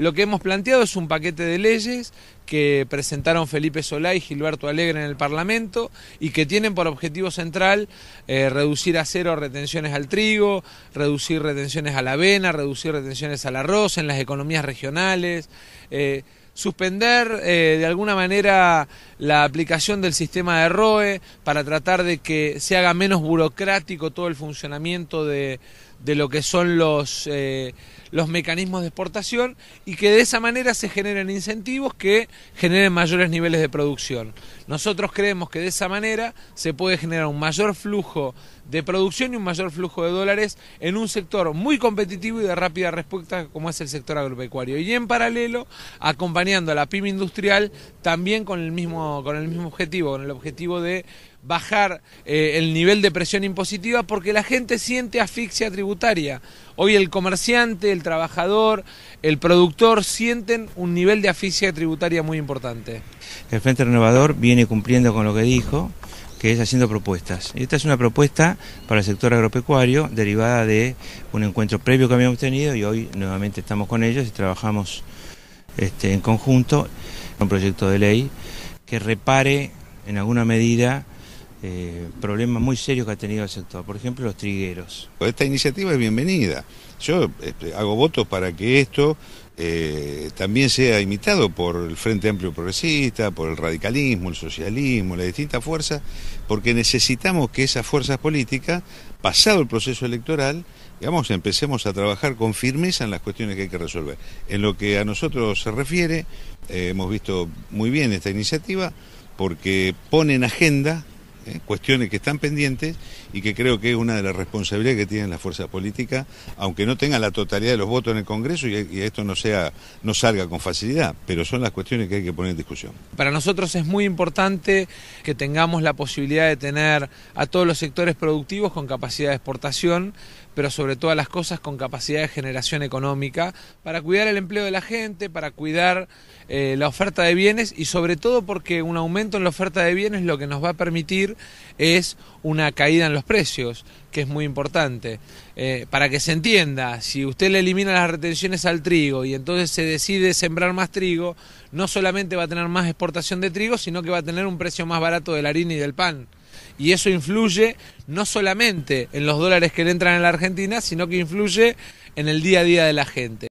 Lo que hemos planteado es un paquete de leyes que presentaron Felipe Solá y Gilberto Alegre en el Parlamento y que tienen por objetivo central eh, reducir a cero retenciones al trigo, reducir retenciones a la avena, reducir retenciones al arroz en las economías regionales, eh, suspender eh, de alguna manera la aplicación del sistema de ROE para tratar de que se haga menos burocrático todo el funcionamiento de, lo que son los, eh, los mecanismos de exportación y que de esa manera se generen incentivos que generen mayores niveles de producción. Nosotros creemos que de esa manera se puede generar un mayor flujo de producción y un mayor flujo de dólares en un sector muy competitivo y de rápida respuesta como es el sector agropecuario. Y en paralelo, acompañando a la pyme industrial también con el mismo con el mismo objetivo, con el objetivo de bajar eh, el nivel de presión impositiva porque la gente siente asfixia tributaria. Hoy el comerciante, el trabajador, el productor sienten un nivel de asfixia tributaria muy importante. El Frente Renovador viene cumpliendo con lo que dijo, que es haciendo propuestas. Y Esta es una propuesta para el sector agropecuario derivada de un encuentro previo que habíamos tenido y hoy nuevamente estamos con ellos y trabajamos este, en conjunto un proyecto de ley que repare en alguna medida eh, problemas muy serios que ha tenido el sector, por ejemplo los trigueros. Esta iniciativa es bienvenida. Yo este, hago votos para que esto eh, también sea imitado por el Frente Amplio Progresista, por el radicalismo, el socialismo, las distintas fuerzas, porque necesitamos que esas fuerzas políticas, pasado el proceso electoral, digamos, empecemos a trabajar con firmeza en las cuestiones que hay que resolver. En lo que a nosotros se refiere, eh, hemos visto muy bien esta iniciativa porque pone en agenda eh, cuestiones que están pendientes y que creo que es una de las responsabilidades que tienen las fuerzas políticas, aunque no tengan la totalidad de los votos en el Congreso y, y, esto no sea no salga con facilidad, pero son las cuestiones que hay que poner en discusión. Para nosotros es muy importante que tengamos la posibilidad de tener a todos los sectores productivos con capacidad de exportación, pero sobre todas las cosas con capacidad de generación económica, para cuidar el empleo de la gente, para cuidar eh, la oferta de bienes y sobre todo porque un aumento en la oferta de bienes lo que nos va a permitir es una caída en los precios, que es muy importante. Eh, para que se entienda, si usted le elimina las retenciones al trigo y entonces se decide sembrar más trigo, no solamente va a tener más exportación de trigo, sino que va a tener un precio más barato de la harina y del pan y eso influye no solamente en los dólares que le entran a la Argentina, sino que influye en el día a día de la gente.